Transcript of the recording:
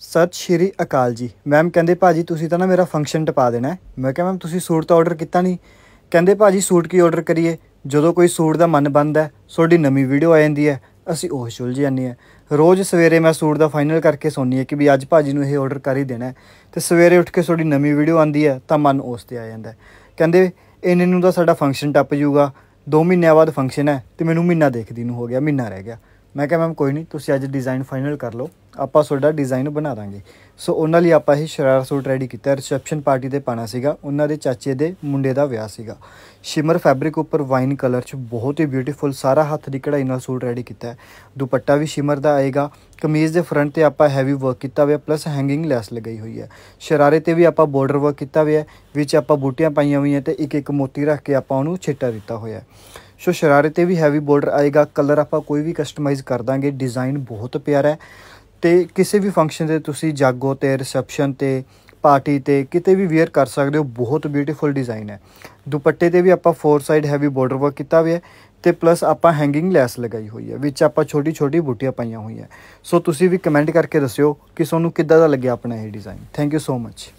ਸਤਿ ਸ਼੍ਰੀ ਅਕਾਲ ਜੀ ਮੈਮ ਕਹਿੰਦੇ ਭਾਜੀ ਤੁਸੀਂ ਤਾਂ ਨਾ ਮੇਰਾ ਫੰਕਸ਼ਨ ਟਪਾ ਦੇਣਾ ਮੈਂ ਕਿਹਾ ਮੈਮ ਤੁਸੀਂ ਸੂਟ ਤਾਂ ਆਰਡਰ ਕੀਤਾ ਨਹੀਂ ਕਹਿੰਦੇ ਭਾਜੀ ਸੂਟ ਕੀ ਆਰਡਰ ਕਰੀਏ ਜਦੋਂ ਕੋਈ ਸੂਟ ਦਾ ਮਨ ਬੰਦ ਹੈ ਤੁਹਾਡੀ ਨਵੀਂ ਵੀਡੀਓ ਆ ਜਾਂਦੀ ਹੈ ਅਸੀਂ ਉਹ ਛੁੱਲ ਜਾਂਦੇ ਆ ਰੋਜ਼ ਸਵੇਰੇ ਮੈਂ ਸੂਟ ਦਾ ਫਾਈਨਲ ਕਰਕੇ ਸੌਣੀ ਹੈ ਕਿ ਵੀ ਅੱਜ ਭਾਜੀ ਨੂੰ ਇਹ ਆਰਡਰ ਕਰ ਹੀ ਦੇਣਾ ਤੇ ਸਵੇਰੇ ਉੱਠ ਕੇ ਤੁਹਾਡੀ ਨਵੀਂ ਵੀਡੀਓ ਆਂਦੀ ਹੈ ਤਾਂ ਮਨ ਉਸ ਤੇ ਆ ਜਾਂਦਾ ਕਹਿੰਦੇ ਇਹਨੇ ਨੂੰ ਤਾਂ ਸਾਡਾ ਫੰਕਸ਼ਨ ਟੱਪ ਜੂਗਾ 2 ਮਹੀਨਿਆਂ ਬਾਅਦ ਫੰਕਸ਼ਨ ਹੈ ਤੇ ਮੈਨੂੰ ਮਹੀਨਾ ਦੇਖਦੀ ਨੂੰ ਹੋ ਗਿਆ ਮਹੀਨਾ ਰਹਿ ਗਿਆ ਮੈਂ ਕਿਹਾ ਮੈਮ ਕੋਈ ਨਹੀਂ ਤੁਸੀਂ ਅੱਜ ਡਿਜ਼ਾਈਨ ਫਾਈਨਲ ਕਰ ਲਓ ਆਪਾਂ ਤੁਹਾਡਾ ਡਿਜ਼ਾਈਨ ਬਣਾ ਦਾਂਗੇ ਸੋ ਉਹਨਾਂ ਲਈ ਆਪਾਂ ਇਹ ਸ਼ਰਾਰਾ ਸੂਟ ਰੈਡੀ ਕੀਤਾ ਰਿਸੈਪਸ਼ਨ ਪਾਰਟੀ ਤੇ ਪਾਣਾ ਸੀਗਾ ਉਹਨਾਂ ਦੇ ਚਾਚੇ ਦੇ ਮੁੰਡੇ ਦਾ ਵਿਆਹ ਸੀਗਾ ਸ਼ਿਮਰ ਫੈਬਰਿਕ ਉੱਪਰ ਵਾਈਨ ਕਲਰ 'ਚ ਬਹੁਤ ਹੀ ਬਿਊਟੀਫੁਲ ਸਾਰਾ ਹੱਥ ਦੀ ਕਢਾਈ ਨਾਲ ਸੂਟ ਰੈਡੀ ਕੀਤਾ ਹੈ ਦੁਪੱਟਾ ਵੀ ਸ਼ਿਮਰ ਦਾ ਆਏਗਾ ਕਮੀਜ਼ ਦੇ ਫਰੰਟ ਤੇ ਆਪਾਂ ਹੈਵੀ ਵਰਕ ਕੀਤਾ ਹੋਇਆ ਪਲੱਸ ਹੈਂਗਿੰਗ ਲੈਸ ਲਗਾਈ ਹੋਈ ਹੈ ਸ਼ਰਾਰੇ ਤੇ ਵੀ ਆਪਾਂ ਬਾਰਡਰ ਵਰਕ ਕੀਤਾ ਹੋਇਆ ਵਿੱਚ ਆਪਾਂ ਬੂਟੀਆਂ ਪਾਈਆਂ ਹੋਈਆਂ ਤੇ ਇੱਕ ਇੱਕ ਮੋਤੀ ਰੱਖ ਕੇ ਆਪਾਂ ਉਹਨੂੰ ਛਿੱਟਾ ਦਿੱਤਾ ਹੋਇਆ ਹੈ ਸੋ ਸ਼ਰਾਰੇ ਤੇ ਵੀ ਹੈਵੀ ਬਾਰਡਰ ਆਏਗਾ ਕਲਰ ਆਪਾਂ ਕੋਈ ਵੀ ਕਸਟਮਾਈਜ਼ ਕਰ ਦਾਂਗੇ ਡਿਜ਼ਾਈਨ ਬਹੁਤ ਪਿਆਰਾ ਹੈ ਤੇ ਕਿਸੇ ਵੀ ਫੰਕਸ਼ਨ ਤੇ ਤੁਸੀਂ ਜਾਗੋ ਤੇ ਰਿਸੈਪਸ਼ਨ ਤੇ ਪਾਰਟੀ ਤੇ ਕਿਤੇ ਵੀ ਵੇਅਰ ਕਰ ਸਕਦੇ ਹੋ ਬਹੁਤ ਬਿਊਟੀਫੁਲ ਡਿਜ਼ਾਈਨ ਹੈ ਦੁਪੱਟੇ ਤੇ ਵੀ ਆਪਾਂ four side heavy border work ਕੀਤਾ ਹੋਇਆ ਹੈ ਤੇ ਪਲੱਸ ਆਪਾਂ ਹੈਂਗਿੰਗ ਲੈਸ ਲਗਾਈ ਹੋਈ ਹੈ ਵਿੱਚ ਆਪਾਂ ਛੋਟੀ ਛੋਟੀ ਬੂਟੀਆਂ ਪਾਈਆਂ ਹੋਈਆਂ ਸੋ ਤੁਸੀਂ ਵੀ ਕਮੈਂਟ ਕਰਕੇ ਦੱਸਿਓ ਕਿ ਤੁਹਾਨੂੰ ਕਿੱਦਾਂ ਦਾ ਲੱਗਿਆ ਆਪਣਾ ਇਹ design thank you so much